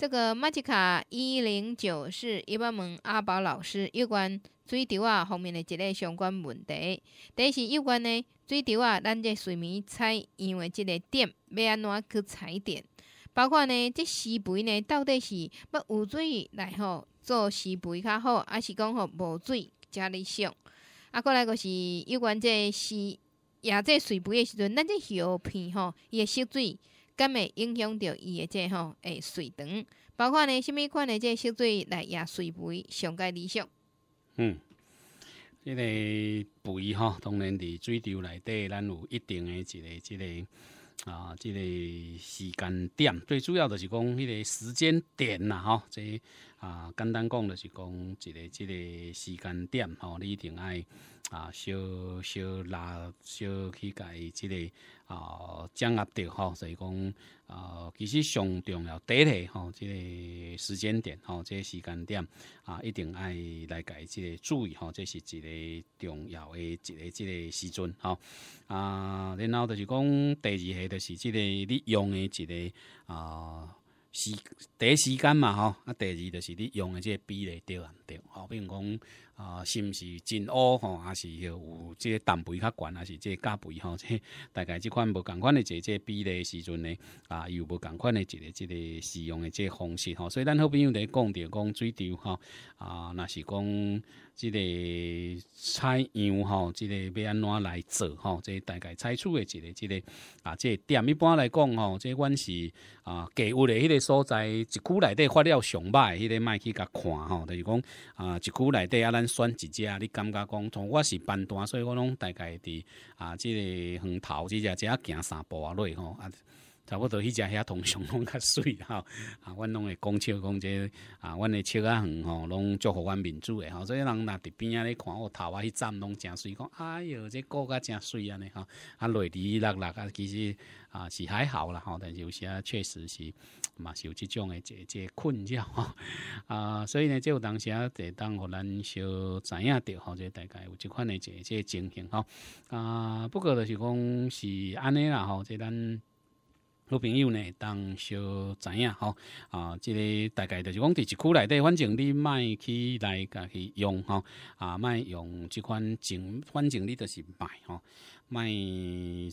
这个马吉卡一零九是一般问阿宝老师有关水池啊方面的一个相关问题。第一是有关呢水池啊，咱这水面采样的这个点要安怎去采点？包括呢这施肥呢，到底是要有水来吼做施肥较好，还是讲吼无水加理想？啊，过来就是有关这施，也这水肥的时阵，咱这叶片吼伊会吸水。敢会影响着伊诶即吼，诶，水长，包括呢，甚物款的即摄水来压水肥上介理想。嗯，即个肥吼，当然伫水流内底咱有一定诶一个一个啊，即个时间点，最主要就是讲迄个时间点啦吼，即。啊，简单讲就是讲，一个即个时间点，吼，你一定爱啊，小小拉，小去伊即个啊，掌握着吼，所以讲，啊，其实上重要第一个吼，这个时间点，吼，这个时间点，啊，一定爱来伊即个注意，吼，这是一个重要的一个即个时准，吼。啊，然后就是讲，第二个就是即个你用的一个啊。时第一时间嘛吼，啊，第二就是你用的这比例对啊对？后比如讲。啊，是毋是真乌吼，还是有即个蛋肥较悬，还是即个钙肥吼？即大概即款无共款的即个比例的时阵呢？啊，有无共款的即个即个使用的即方式吼？所以咱好朋友在讲着讲水稻吼，啊，若是讲即个采样吼，即个要安怎来做吼？即大概采取的即个即个啊，即店一般来讲吼，即阮是啊，给物的迄个所在一区内底发了上百迄个麦去甲看吼，就是讲啊，一区内底啊咱。选一只，你感觉讲，从我是班单，所以我拢大概伫啊，即个远头，即只只行三步啊类吼啊。差不多迄只遐通常拢较水吼，啊，阮拢会讲笑讲这，啊，阮诶笑啊远吼，拢祝福阮民族的吼，所以人若伫边仔咧看我头啊迄站拢诚水，讲哎哟，这个个诚水安尼吼，啊，泪滴落落，其实啊是还好啦吼，但是有时啊确实是嘛是有即种的这这困扰吼，啊，所以呢，这有当啊，在当互咱小知影着吼，即大概有即款的这这情形吼，啊，不过就是讲是安尼啦吼，即咱。老朋友呢，当小知影吼，啊，即个大概就是讲伫一区内底，反正你卖去来家己用吼，啊，卖用即款种，反正你就是卖吼，卖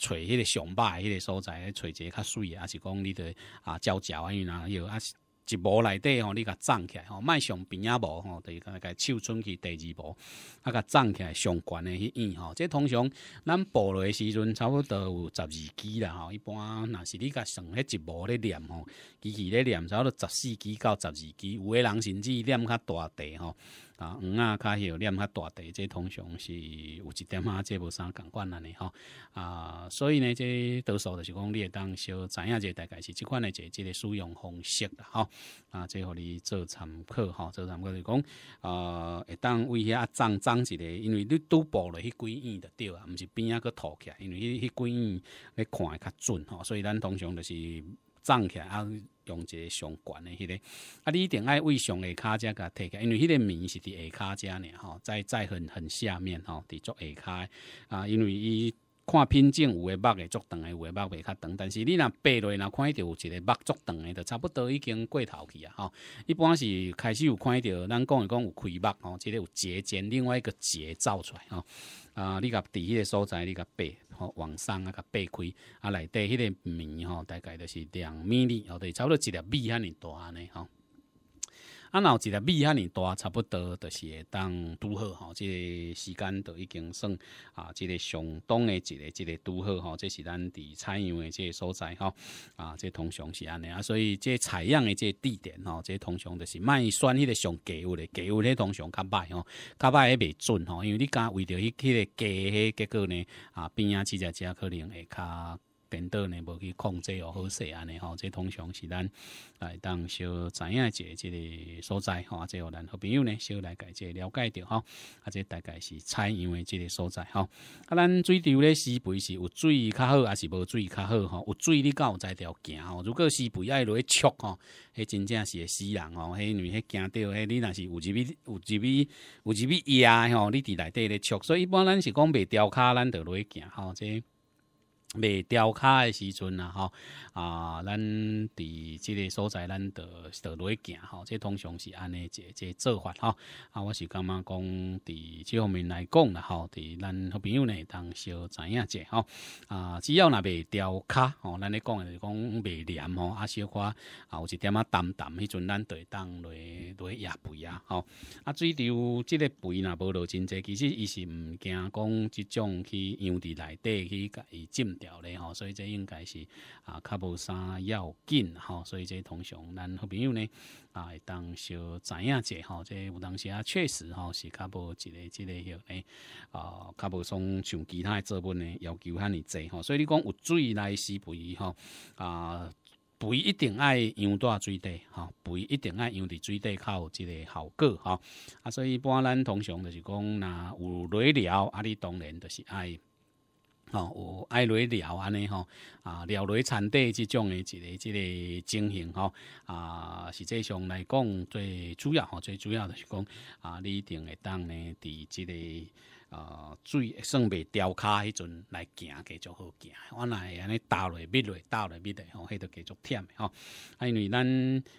揣迄个上牌迄个所在，找一个较水，抑是讲你著啊交交啊，因呐有啊。一部内底吼，你甲涨起来吼，卖上边仔无吼，第于讲甲收准去第二步，啊，甲涨起来上悬的迄演吼，这通常咱部落的时阵差不多有十二支啦吼，一般若是你甲上迄一部咧念吼，机器咧念，差不多十四支到十二支，有的人甚至念较大地吼。啊，黄啊，较许念较大地，即通常是有一点啊，这无啥共管安尼吼啊，所以呢，即多数就是讲，你会当小知影即大概是即款的即即个使用方式啦吼啊，即互你做参考吼，做参考就讲啊，会当为遐涨涨一个，因为你拄步落迄几院的着啊，毋是边啊个涂起，因为迄迄几院你看的较准吼，所以咱通常就是。站起来啊，用一个上关的迄个，啊，你一定爱为上下骹只甲摕起，因为迄个面是伫下骹只呢吼，在在很很下面吼，伫足下骹啊，因为伊。看品种，有的肉会足长的，有的肉会较长。但是你若爬落，若看到有一个肉足长的，就差不多已经过头去啊！哈，一般是开始有看到，咱讲的，讲有开肉吼，这个有结节，另外一个结造出来，吼啊，你甲底迄个所在，你甲白往上啊，甲爬开啊，内底迄个面，吼，大概就是两米哩，哦，对，差不多一粒米安尼大呢，哈。啊，若有一个米遐尼大差不多，就是会当拄好吼，即、个时间都已经算啊，即个上东的一个一个拄好吼，这是咱伫采样即个所在吼。啊，这通常是安尼啊，所以这采样即这地点吼，这通常就是卖选迄个上价位的，价位咧通常较卖吼，较卖也袂准吼，因为你敢为着迄迄个价嘅结果呢啊，边啊只只只可能会较。颠倒呢无去控制哦，好势安尼吼，即通常是咱来当小知影一个即个所在吼，啊即个咱好朋友呢，小来解即了解着吼，啊即大概是采样诶即个所在吼，啊咱水流咧溪肥是有水较好，还是无水较好吼？有水你有才条行吼，如果施肥爱落去蓄吼，迄真正是会死人吼，迄因为惊着迄你若是有一米、有一米、有一米野吼，你伫内底咧蓄。所以一般咱是讲袂钓骹，咱着落去行吼，即。卖雕卡的时阵啊，吼啊，咱伫即个所在，咱就就落去行吼，这通常是安尼一一个做法吼。啊，我是感觉讲伫即方面来讲啦，吼，伫咱好朋友呢当小知影者吼。啊，只要若卖雕卡吼，咱咧讲就是讲卖黏吼，啊，小可啊，有一点啊淡淡迄阵咱会当落落压肥啊吼。啊，水流即个肥若无落真济，其实伊是毋惊讲即种去用伫内底去甲伊浸。吼，所以这应该是啊，较无啥要紧吼，所以这通常咱好朋友呢啊，当小知影者吼，这有当时啊确实吼是较无一个即个有嘞啊，较无松像其他的作文呢要求遐尼济吼，所以你讲有水来施肥吼啊，肥一定爱用大水底哈，肥一定爱用伫水底较有即个效果哈啊，所以一般咱通常就是讲若有雷了，啊，你当然就是爱。哦，有艾雷聊安尼吼，啊，聊类产地即种诶一个，一个情形吼，啊，实际上来讲，最主要吼，最主要就是讲，啊，你一定会当呢，伫这个。啊，水算袂掉卡，迄阵来行，继续好行。我那安尼倒落、撇落、倒落、撇落，吼，迄都继续忝吼。因为咱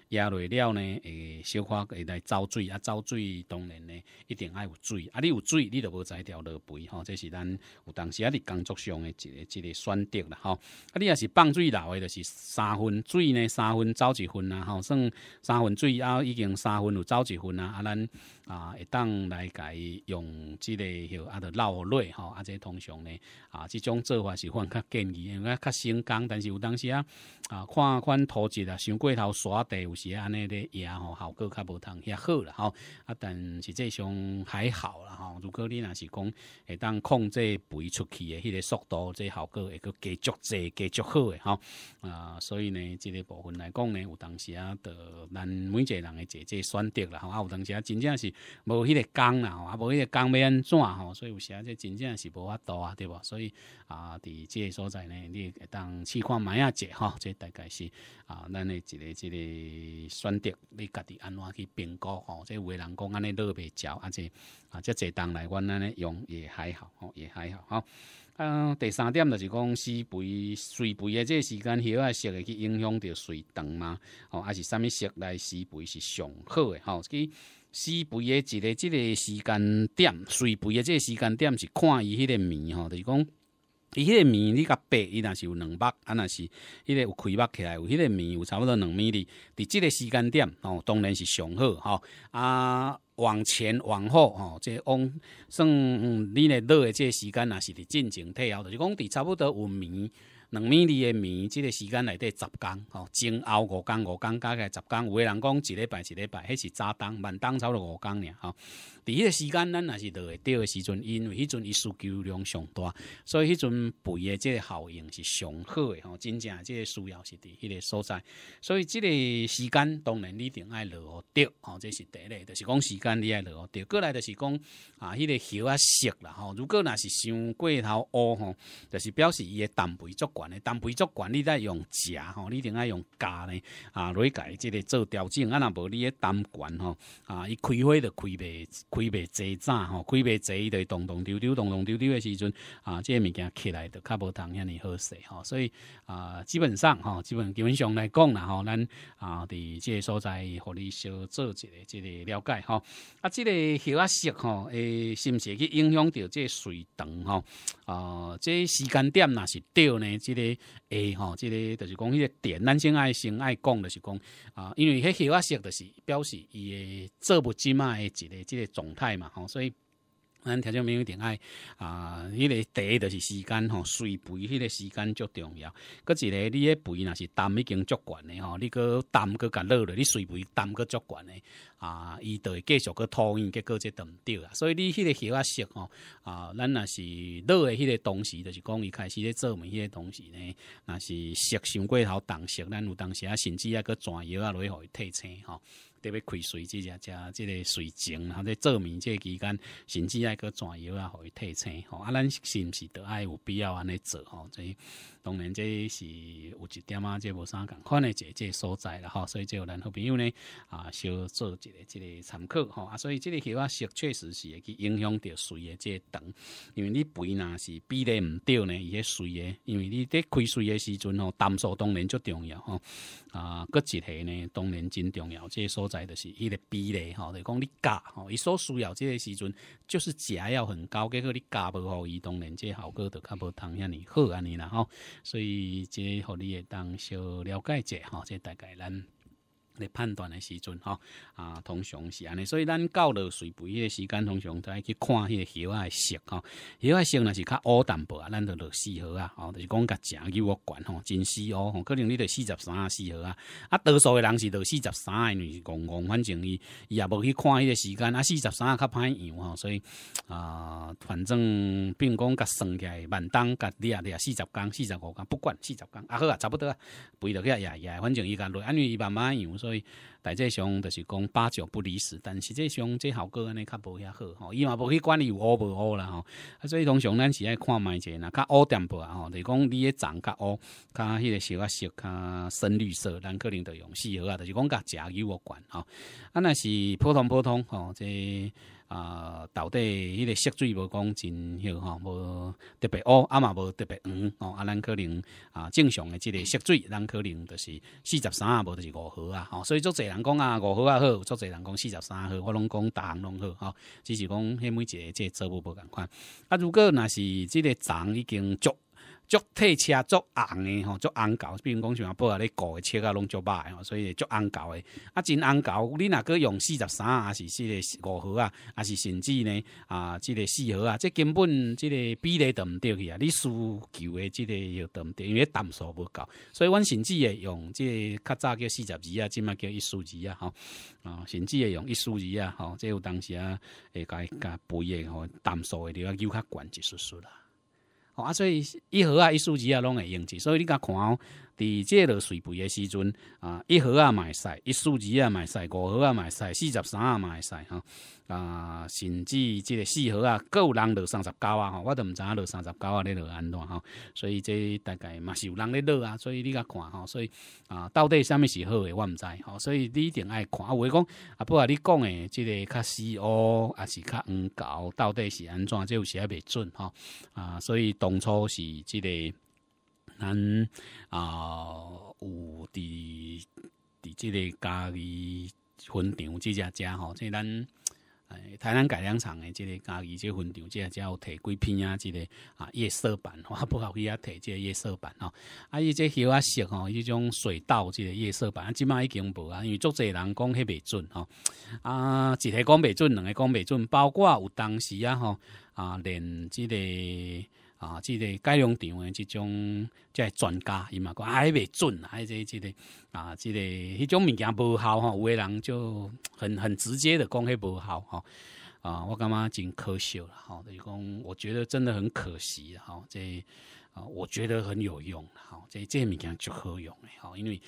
压落了呢，会小可会来遭水啊，遭水当然呢一定爱有水啊。你有水，你就无在条落肥吼。这是咱有当时啊，你工作上诶一个一个选择啦吼。啊，你若是放水流诶，就是三分水呢，三分走一分啊，吼，算三分水啊，已经三分有走一分啊。啊，咱啊，会当来改用即、个。啊，得落泪吼，啊，这些通常呢，啊，这种做法是阮较建议，因为较成功，但是有当时啊，啊，看款图纸啊，上过头刷地，有时安尼的也吼效果较无通遐好啦吼。啊，但是际上还好啦吼。如果你若是讲会当控制肥出去的迄个速度，这效果会佫加足济、加足好诶吼，啊，所以呢，这个部分来讲呢，有当时啊，得咱每一个人诶，姐姐选择啦吼，啊，有当时啊，真正是无迄个工啦，吼，啊，无迄个工要安怎吼？所以有时啊，这真正是无法度啊，对无？所以啊，伫即个所在呢，你当试看买啊者吼，这大概是啊，咱的一个一个选择，你家己安怎去评估吼？这有诶人讲安尼落袂着，而且啊，即坐动来阮安尼用也还好，吼也还好，哈。嗯，第三点就是讲施肥，水肥诶，这时间如啊选会去影响着水长吗？哦，还是啥物食来施肥是上好诶，吼？去。肥肥的这个、即个时间点，水肥的即个时间点是看伊迄个面吼，就是讲伊迄个面你甲白，伊若是有两目，啊若是迄个有开目起来，有迄个面有差不多两米哩。伫即个时间点，吼当然是上好哈啊，往前往后吼，即往算、嗯、你咧热的即个时间若是伫进前体后，就是讲伫差不多有米。两米二的面，即个时间内底十工吼，前后五工五工加起来十工。有的人讲一礼拜一礼拜，迄是早当晚当差不多五工尔吼。迄个时间咱若是落钓的时阵，因为迄阵伊需求量上大，所以迄阵肥的即个效应是上好的吼，真正即个需要是伫迄个所在。所以即个时间当然你定爱落钓吼，这是第一，就是讲时间你爱落钓。过来就是讲啊，迄个叶啊熟啦吼，如果若是伤过头乌吼，就是表示伊的蛋肥足。单肥足管你再用食吼，你定爱用夹呢啊？了解即个做调整，啊若无你诶单管吼啊，伊开火就开袂开袂济早吼，开袂济会东东丢丢东东丢丢诶时阵啊，即个物件起来就较无通遐尼好势吼，所以啊，基本上吼，基本基本上来讲啦吼，咱啊，伫即个所在互你小做一个即个了解吼。啊，即个黑啊色吼，诶，是毋是去影响到个水长吼啊？个时间点若是对呢。即个诶吼，即个就是讲迄个点，咱先爱先爱讲著是讲啊，因为迄个啊色的是表示伊诶做不即嘛诶一个即个状态嘛吼，所以。咱调节没一定爱啊，迄个第一就是时间吼，随肥迄个时间足重要。搁一个你咧肥若是胆已经足悬诶吼，你个胆佫甲落落，你随肥胆佫足悬诶啊，伊就会继续佫脱氧，结果即等唔啊。所以你迄个叶啊色吼啊，咱若是落诶迄个东西，就是讲伊开始咧做霉迄个东西呢，若是色伤过头，重色，咱有当时啊，甚至啊，佮转腰啊，落去互伊退青吼。特别开水即只只即个水情，然后在做面个期间，甚至爱去转药啊，互伊退钱吼。啊，咱是毋是都爱有必要安尼做吼？所以当然这是有一点啊，即无啥共款诶，即即所在啦吼。所以即有咱好朋友呢，啊，小做一个即个参考吼。啊，所以即个鞋啊，确实是会去影响到水诶，即个长，因为你肥若是比例唔对呢，伊迄水诶，因为你伫开水诶时阵吼，淡数当然最重要吼。啊，搁一下呢，当然真重要，即所在。就是伊个比例吼，就讲你教吼，伊所需要这个时阵，就是食要很高，结果你教无护伊当然接效果都较不通遐尼好安尼啦吼。所以这，互你会当小了解一下哈，这大概咱。你判断的时阵吼啊，通常是安尼，所以咱到落水肥迄个时间，通常都爱去看迄个鱼仔色吼，鱼仔色若是较乌淡薄啊，咱着落四号啊，吼，就是讲甲正去我管吼，真四哦，可能你着四十三啊四号啊，啊多数的人是落四十三的，是讲讲反正伊伊也无去看迄个时间啊，四十三较歹样吼，所以啊，反正并讲甲算起来，万当甲啊，跌啊，四十公、四十五公不管四十公，啊好啊，差不多啊，肥落去啊，也也，反正伊个肉因为慢慢样。所以，实际上就是讲八九不离十，但实际上这效果安尼较无遐好。吼，伊嘛，无去管有乌，无乌啦吼。啊所以，通常咱是爱看买者，若较乌淡薄啊。吼，是讲你的长较乌，较迄个小啊小，较深绿色，咱可能得用四号啊。但是讲甲食油有关吼，啊，若是普通普通吼，这。啊，到底迄个色水无讲真迄吼，无特别乌，啊嘛无特别黄哦，啊咱可能啊正常的即个色水，咱可能就是四十三啊，无就是五号啊，吼，所以足侪人讲啊，五号也好，足侪人讲四十三号，我拢讲逐项拢好吼，只是讲迄每一个即个周物无共款。啊，如果若是即个长已经足。足体车足红的吼，足红胶，比如讲像啊，布啊，你过的车啊，拢足白吼，所以足红胶的啊，真红胶，你若个用四十三啊，是四个五号啊，还是甚至呢啊，这个四号啊，这根本这个比例都毋对去啊，你需求的这个又毋对，因为淡数不够，所以阮甚至也用这较早叫四十二啊，即嘛叫一数二啊，吼啊，甚至也用一数二啊，吼，即有当时啊，会甲加肥的吼，淡数的要较悬一丝丝啦。哦，啊，所以一盒啊、一书籍啊，拢会用起，所以你甲看哦。伫这落水肥的时阵，啊，一盒啊会使，一四二啊会使，五盒啊会使，四十三啊会使哈，啊，甚至这个四盒啊，搁有人落三十九啊，吼，我都毋知影落三十九啊咧落安怎哈，所以这大概嘛是有人在落啊，所以你甲看哈，所以啊，到底什么是好的，我毋知，所以你一定爱看。有诶讲，啊，不过你讲的这个较细哦，还是较唔够，到底是安怎，有时啊袂准吼啊，所以当初是这个。咱啊有伫伫即个家具分场即家遮吼，即咱哎台南改良厂的这个家具这分场这遮有提几片啊，这个啊夜色板，我不好去啊提这个夜色板吼，啊伊这叫啊色吼，一种水稻这个夜色板，即摆已经无啊，因为足侪人讲迄袂准吼，啊一个讲袂准，两个讲袂准，包括有当时啊吼，啊连这个。啊，这个改良场的即种，个专家伊嘛讲，还袂准，还这这个啊，这个迄种物件无效吼，有诶人就很很直接的讲，迄无效吼。啊，我感觉真可惜了，吼，伊讲我觉得真的很可惜的，吼，这啊，我觉得很有用，好，这这个物件就可用诶，好，因为。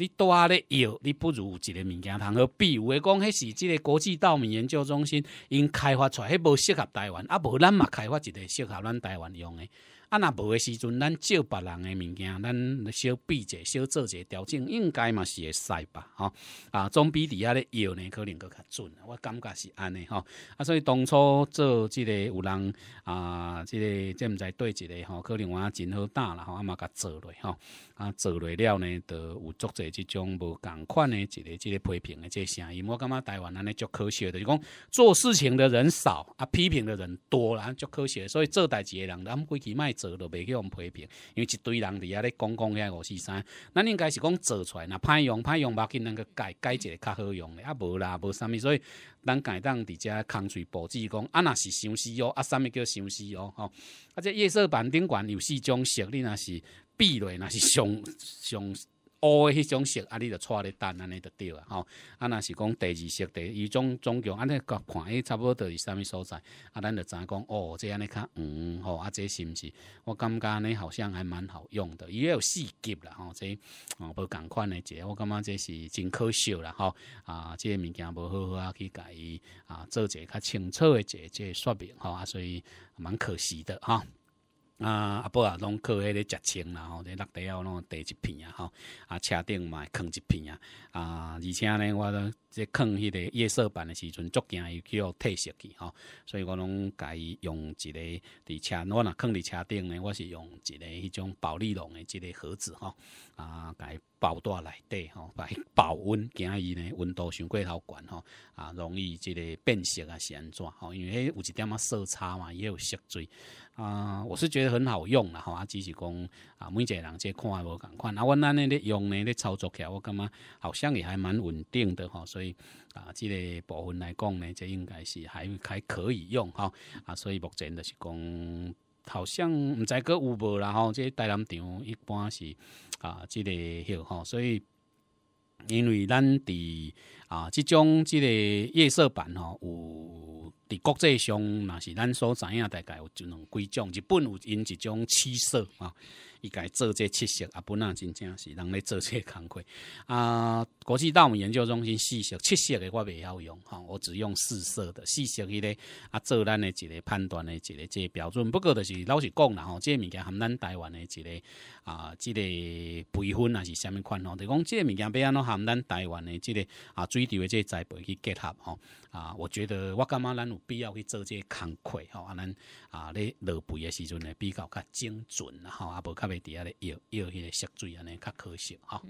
你带咧药，你不如有一个物件通好。比如讲，迄是即个国际稻米研究中心，因开发出迄无适合台湾，啊，无咱嘛开发一个适合咱台湾用诶。啊，若无的时阵，咱借别人的物件，咱小变者、小做者调整，应该嘛是会使吧？哈啊，总比底下咧摇呢，可能搁较准。我感觉是安的吼啊，所以当初做这个有人啊，这个这毋知对一个吼，可能我真好打啦，吼，啊嘛甲做落吼，啊，做落了呢，就有做者即种无同款的一个即个批评的即声音。我感觉台湾安尼足可惜的，就讲做事情的人少，啊，批评的人多啦，足可惜。所以做代志的人，咱归期卖。做都袂去互批评，因为一堆人伫遐咧讲讲遐五四三，咱应该是讲做出来，若派用派用目去能个改改一个较好用的，啊无啦无啥物，所以咱改当伫只风水布置讲，啊若是相思哦，啊啥物叫相思哦，吼，啊这夜色版顶管有四种，色，你若是闭类若是相相。哦，迄种色啊，你就带咧等安尼就对啊，吼。啊，若是讲第二色，第二种，总共安尼看，伊差不多是啥物所在？啊，咱就影讲？哦，这安尼较黄吼，啊，这是毋是？我感觉安尼好像还蛮好用的。伊有四级啦吼，这哦，无共款的这我感觉这是真可惜啦，吼。啊，这个物件无好好啊去伊啊，做者较清楚的这这说明吼，啊，所以蛮可惜的吼。啊，阿伯啊，拢靠迄个食青啦，吼，伫落地后拢地一片啊，吼，啊车顶嘛，坑一片啊，啊，而且呢，我咧，即坑迄个夜色板的时阵，足惊伊去褪色去吼，所以我拢改用一个伫车，我若坑伫车顶呢，我是用一个迄种保利龙的一个盒子吼，啊，改包大内底吼，伊保温，惊伊呢温度伤过头悬吼，啊，容易即个变色啊，是安怎吼？因为迄有一点啊色差嘛，也有色水。啊，我是觉得很好用吼，哈，只是讲啊，每一个人这看我敢款。啊，我那那咧用呢，咧操作起来我感觉好像也还蛮稳定的哈，所以啊，这个部分来讲呢，这应该是还还可以用哈啊，所以目前就是讲好像在个无啦吼，即、这大南场一般是啊，这个迄所以因为咱伫啊，即种即个夜色版吼，有伫国际上那是咱所知影大概有就两几种，日本有因一种七色啊，伊家做这七色啊，本来真正是人咧做这工课啊。国际大米研究中心四色七色的我袂晓用哈，我只用四色的四色迄个啊，做咱的一个判断的一个这标准。不过就是老实讲啦吼，这物件含咱台湾的一个啊，这个培训还是什物款吼，就讲这物件要安怎含咱台湾的这个啊最。即这栽培去结合吼啊，我觉得我感觉咱有必要去做这康溃吼，啊咱啊咧落肥的时阵呢比较较精准吼，啊无袂伫遐咧摇药药个缩水安尼较可惜吼。